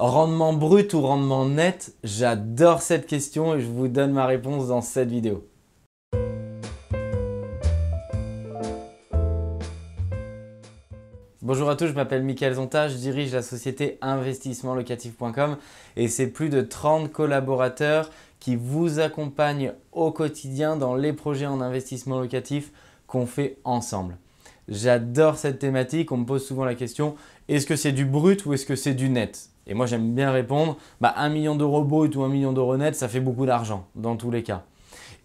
Rendement brut ou rendement net J'adore cette question et je vous donne ma réponse dans cette vidéo. Bonjour à tous, je m'appelle Michael Zonta, je dirige la société investissementlocatif.com et c'est plus de 30 collaborateurs qui vous accompagnent au quotidien dans les projets en investissement locatif qu'on fait ensemble. J'adore cette thématique. On me pose souvent la question est-ce que c'est du brut ou est-ce que c'est du net Et moi, j'aime bien répondre bah, 1 million d'euros brut ou 1 million d'euros net, ça fait beaucoup d'argent dans tous les cas.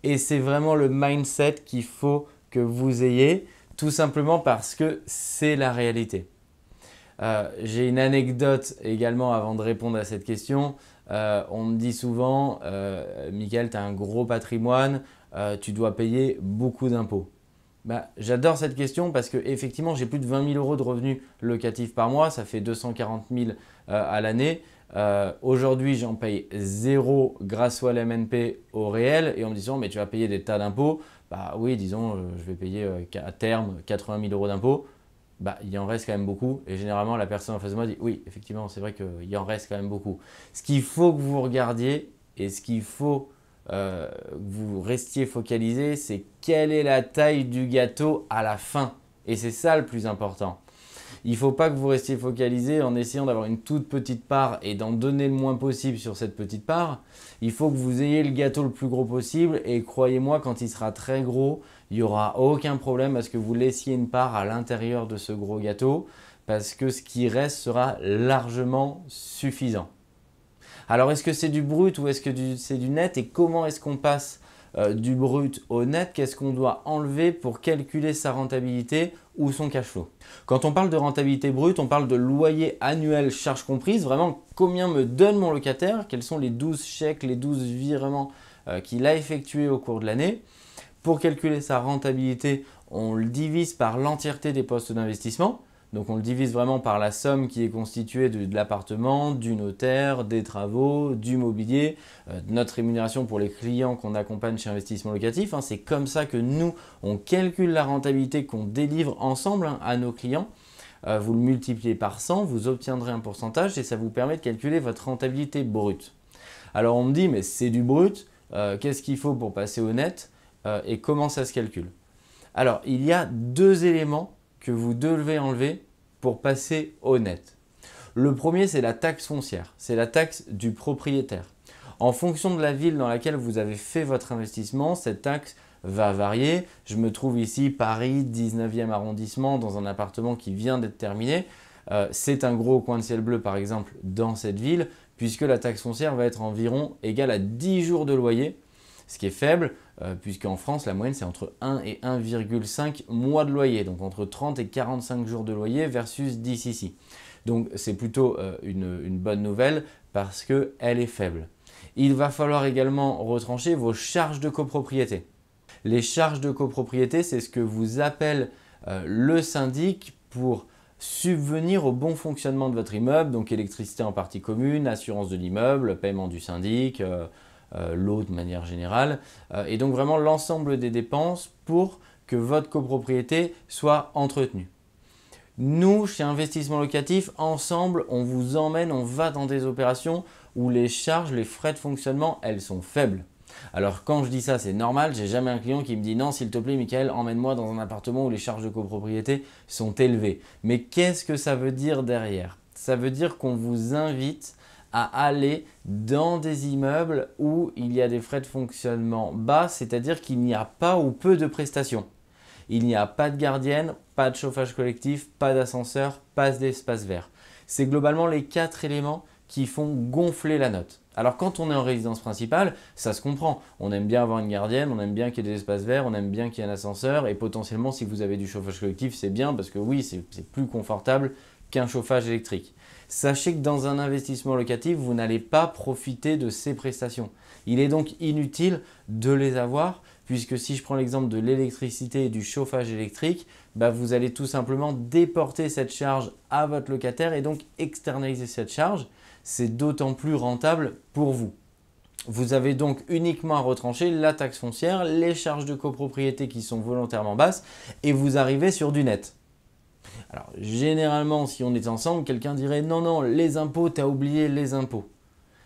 Et c'est vraiment le mindset qu'il faut que vous ayez, tout simplement parce que c'est la réalité. Euh, j'ai une anecdote également avant de répondre à cette question. Euh, on me dit souvent, euh, Michael, tu as un gros patrimoine, euh, tu dois payer beaucoup d'impôts. Bah, j'adore cette question parce que effectivement j'ai plus de 20 000 euros de revenus locatifs par mois, ça fait 240 000 euh, à l'année. Euh, aujourd'hui j'en paye zéro grâce au LMNP au réel et en me disant mais tu vas payer des tas d'impôts, bah oui disons euh, je vais payer à terme 80 000 euros d'impôts, bah, il en reste quand même beaucoup. Et généralement, la personne en face de moi dit oui, effectivement, c'est vrai qu'il en reste quand même beaucoup. Ce qu'il faut que vous regardiez et ce qu'il faut que euh, vous restiez focalisé, c'est quelle est la taille du gâteau à la fin. Et c'est ça le plus important. Il ne faut pas que vous restiez focalisé en essayant d'avoir une toute petite part et d'en donner le moins possible sur cette petite part. Il faut que vous ayez le gâteau le plus gros possible et croyez-moi, quand il sera très gros, il n'y aura aucun problème à ce que vous laissiez une part à l'intérieur de ce gros gâteau parce que ce qui reste sera largement suffisant. Alors est-ce que c'est du brut ou est-ce que c'est du net et comment est-ce qu'on passe euh, du brut au net, qu'est-ce qu'on doit enlever pour calculer sa rentabilité ou son cash flow. Quand on parle de rentabilité brute, on parle de loyer annuel charges comprises, vraiment combien me donne mon locataire, quels sont les 12 chèques, les 12 virements euh, qu'il a effectués au cours de l'année. Pour calculer sa rentabilité, on le divise par l'entièreté des postes d'investissement. Donc on le divise vraiment par la somme qui est constituée de, l'appartement, du notaire, des travaux, du mobilier, euh, notre rémunération pour les clients qu'on accompagne chez Investissement Locatif. Hein, c'est comme ça que nous, on calcule la rentabilité qu'on délivre ensemble hein, à nos clients. Euh, vous le multipliez par 100, vous obtiendrez un pourcentage et ça vous permet de calculer votre rentabilité brute. Alors on me dit, mais c'est du brut, euh, qu'est-ce qu'il faut pour passer au net et comment ça se calcule Alors il y a deux éléments que vous devez enlever pour passer au net. Le premier, c'est la taxe foncière, c'est la taxe du propriétaire. En fonction de la ville dans laquelle vous avez fait votre investissement, cette taxe va varier. Je me trouve ici, Paris, 19e arrondissement, dans un appartement qui vient d'être terminé. Euh, c'est un gros coin de ciel bleu, par exemple, dans cette ville, puisque la taxe foncière va être environ égale à 10 jours de loyer ce qui est faible, euh, puisqu'en France, la moyenne, c'est entre 1 et 1,5 mois de loyer, donc entre 30 et 45 jours de loyer versus 10 ici. Donc c'est plutôt euh, une, bonne nouvelle parce qu'elle est faible. Il va falloir également retrancher vos charges de copropriété. Les charges de copropriété, c'est ce que vous appelle euh, le syndic pour subvenir au bon fonctionnement de votre immeuble, donc électricité en partie commune, assurance de l'immeuble, paiement du syndic, euh, l'eau de manière générale, euh, et donc vraiment l'ensemble des dépenses pour que votre copropriété soit entretenue. Nous, chez Investissement Locatif, ensemble, on vous emmène, on va dans des opérations où les charges, les frais de fonctionnement, elles sont faibles. Alors quand je dis ça, c'est normal, j'ai jamais un client qui me dit non, s'il te plaît, Michael, emmène-moi dans un appartement où les charges de copropriété sont élevées. Mais qu'est-ce que ça veut dire derrière Ça veut dire qu'on vous invite à aller dans des immeubles où il y a des frais de fonctionnement bas, c'est-à-dire qu'il n'y a pas ou peu de prestations. Il n'y a pas de gardienne, pas de chauffage collectif, pas d'ascenseur, pas d'espace vert. C'est globalement les quatre éléments qui font gonfler la note. Alors quand on est en résidence principale, ça se comprend. On aime bien avoir une gardienne, on aime bien qu'il y ait des espaces verts, on aime bien qu'il y ait un ascenseur, et potentiellement si vous avez du chauffage collectif, c'est bien parce que oui, c'est plus confortable qu'un chauffage électrique. Sachez que dans un investissement locatif, vous n'allez pas profiter de ces prestations. Il est donc inutile de les avoir puisque si je prends l'exemple de l'électricité et du chauffage électrique, bah, vous allez tout simplement déporter cette charge à votre locataire et donc externaliser cette charge. C'est d'autant plus rentable pour vous. Vous avez donc uniquement à retrancher la taxe foncière, les charges de copropriété qui sont volontairement basses et vous arrivez sur du net. Alors, généralement, si on est ensemble, quelqu'un dirait non, non, les impôts, t'as oublié les impôts.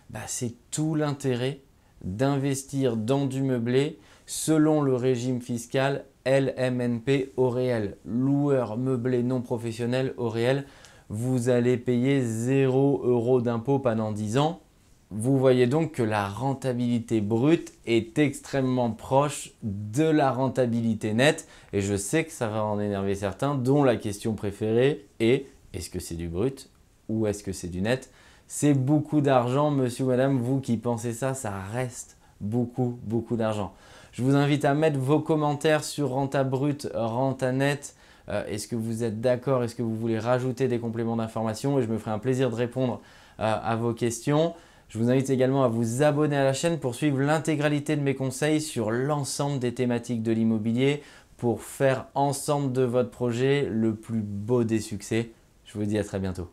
Bah, c'est tout l'intérêt d'investir dans du meublé selon le régime fiscal LMNP au réel, loueur meublé non professionnel au réel. Vous allez payer 0 euros d'impôt pendant 10 ans vous voyez donc que la rentabilité brute est extrêmement proche de la rentabilité nette et je sais que ça va en énerver certains dont la question préférée est est-ce que c'est du brut ou est-ce que c'est du net C'est beaucoup d'argent monsieur ou madame, vous qui pensez ça, ça reste beaucoup beaucoup d'argent. Je vous invite à mettre vos commentaires sur renta brut, renta net, euh, est-ce que vous êtes d'accord Est-ce que vous voulez rajouter des compléments d'information Et je me ferai un plaisir de répondre euh, à vos questions. Je vous invite également à vous abonner à la chaîne pour suivre l'intégralité de mes conseils sur l'ensemble des thématiques de l'immobilier pour faire ensemble de votre projet le plus beau des succès. Je vous dis à très bientôt.